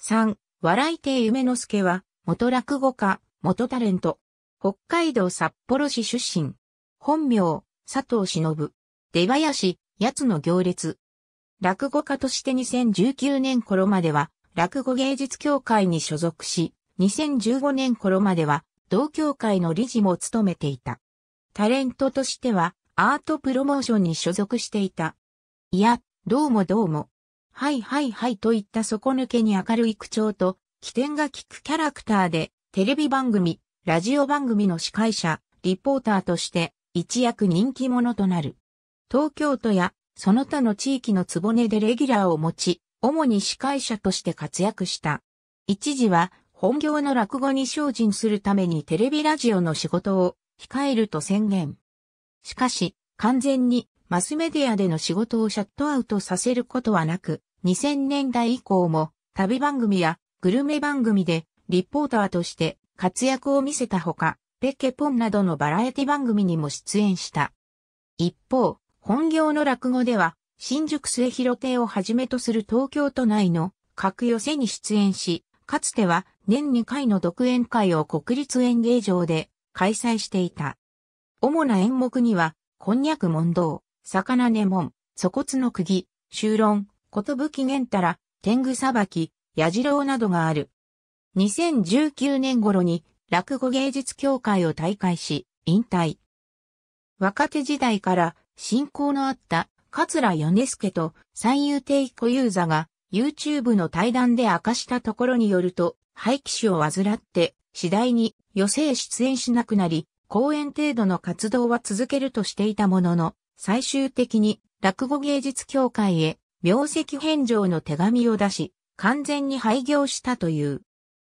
3、笑い亭夢之助は、元落語家、元タレント。北海道札幌市出身。本名、佐藤忍。出林、奴の行列。落語家として2019年頃までは、落語芸術協会に所属し、2015年頃までは、同協会の理事も務めていた。タレントとしては、アートプロモーションに所属していた。いや、どうもどうも。はいはいはいといった底抜けに明るい口調と、起点が効くキャラクターで、テレビ番組、ラジオ番組の司会者、リポーターとして、一躍人気者となる。東京都や、その他の地域のつぼねでレギュラーを持ち、主に司会者として活躍した。一時は、本業の落語に精進するためにテレビラジオの仕事を控えると宣言。しかし、完全にマスメディアでの仕事をシャットアウトさせることはなく、2000年代以降も旅番組やグルメ番組でリポーターとして活躍を見せたほか、ペケポンなどのバラエティ番組にも出演した。一方、本業の落語では、新宿末広亭をはじめとする東京都内の各寄せに出演し、かつては年2回の独演会を国立演芸場で開催していた。主な演目には、こんにゃく問答、魚根門、粗骨の釘、修論、ことぶきげんたら、天狗さばき、矢次郎などがある。2019年頃に落語芸術協会を退会し、引退。若手時代から親交のあった桂米助と三遊亭小遊ザが YouTube の対談で明かしたところによると、廃棄種を患って次第に余生出演しなくなり、公演程度の活動は続けるとしていたものの、最終的に落語芸術協会へ名跡返上の手紙を出し、完全に廃業したという。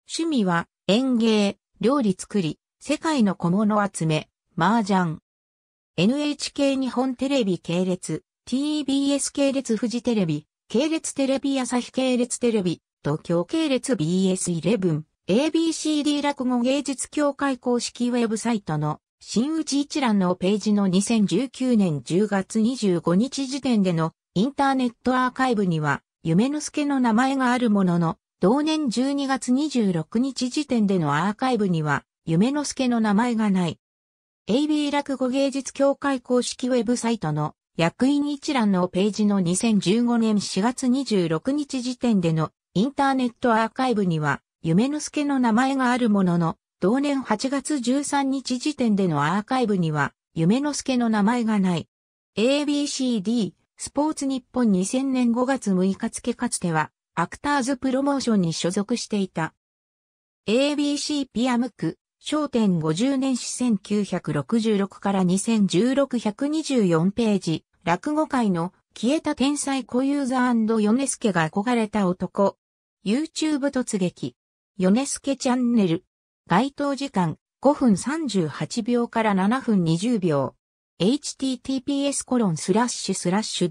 趣味は、園芸、料理作り、世界の小物集め、麻雀。NHK 日本テレビ系列、TBS 系列フジテレビ、系列テレビ朝日系列テレビ、東京系列 BS11、ABCD 落語芸術協会公式ウェブサイトの新内一覧のページの2019年10月25日時点でのインターネットアーカイブには、夢之助の名前があるものの、同年12月26日時点でのアーカイブには、夢之助の名前がない。AB 落語芸術協会公式ウェブサイトの役員一覧のページの2015年4月26日時点でのインターネットアーカイブには、夢之助の名前があるものの、同年8月13日時点でのアーカイブには、夢之助の名前がない。ABCD スポーツ日本2000年5月6日付かつては、アクターズプロモーションに所属していた。ABC ピアムク、商店50年史1966から2016124ページ、落語界の消えた天才小遊三スケが憧れた男。YouTube 突撃。ヨネスケチャンネル。該当時間5分38秒から7分20秒。https://www.youtube.com コロンススララッッシシュュスラッシ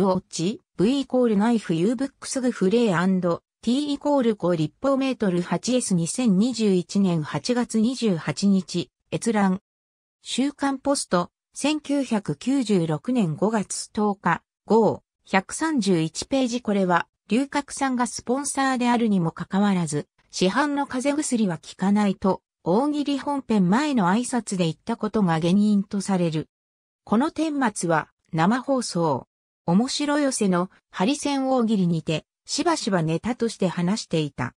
ュオッチ v イコールナイフ u ブックスグフレー t イコール5立方メートル 8s2021 年8月28日閲覧週刊ポスト1996年5月10日号131ページこれは龍角さんがスポンサーであるにもかかわらず市販の風邪薬は効かないと大喜利本編前の挨拶で言ったことが原因とされる。この顛末は生放送、面白寄せのハリセン大喜利にて、しばしばネタとして話していた。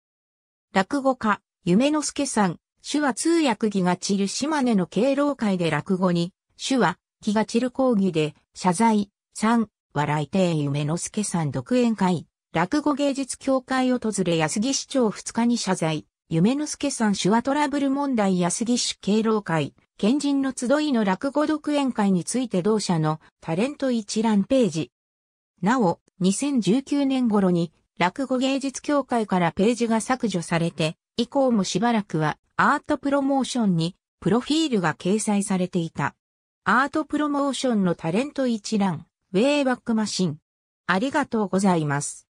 落語家、夢之助さん、手話通訳気が散る島根の敬老会で落語に、手話、気が散る講義で、謝罪、3、笑い亭夢之助さん独演会、落語芸術協会を訪れ安木市長2日に謝罪、夢之助さん手話トラブル問題安木市敬老会、賢人の集いの落語独演会について同社のタレント一覧ページ。なお、2019年頃に落語芸術協会からページが削除されて、以降もしばらくはアートプロモーションにプロフィールが掲載されていた。アートプロモーションのタレント一覧、ウェイバックマシン。ありがとうございます。